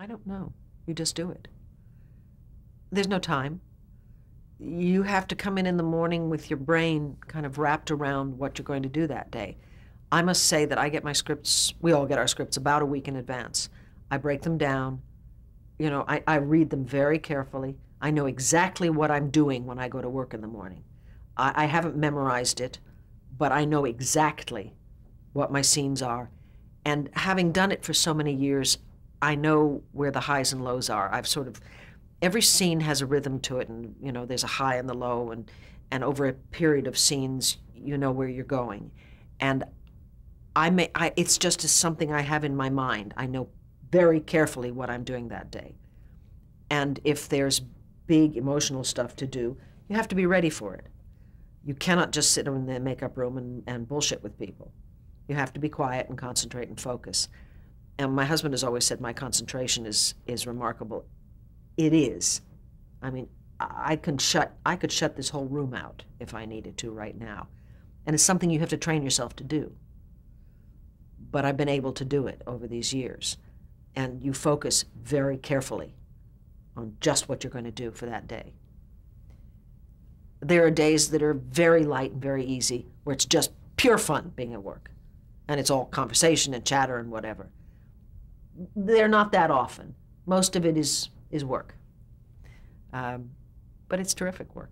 I don't know. You just do it. There's no time. You have to come in in the morning with your brain kind of wrapped around what you're going to do that day. I must say that I get my scripts, we all get our scripts about a week in advance. I break them down. You know, I, I read them very carefully. I know exactly what I'm doing when I go to work in the morning. I, I haven't memorized it, but I know exactly what my scenes are. And having done it for so many years, I know where the highs and lows are. I've sort of every scene has a rhythm to it, and you know there's a high and the low, and and over a period of scenes you know where you're going, and I may I, it's just something I have in my mind. I know very carefully what I'm doing that day, and if there's big emotional stuff to do, you have to be ready for it. You cannot just sit in the makeup room and, and bullshit with people. You have to be quiet and concentrate and focus and my husband has always said my concentration is is remarkable. It is. I mean, I can shut I could shut this whole room out if I needed to right now. And it's something you have to train yourself to do. But I've been able to do it over these years. And you focus very carefully on just what you're going to do for that day. There are days that are very light and very easy where it's just pure fun being at work. And it's all conversation and chatter and whatever they're not that often. Most of it is, is work. Um, but it's terrific work.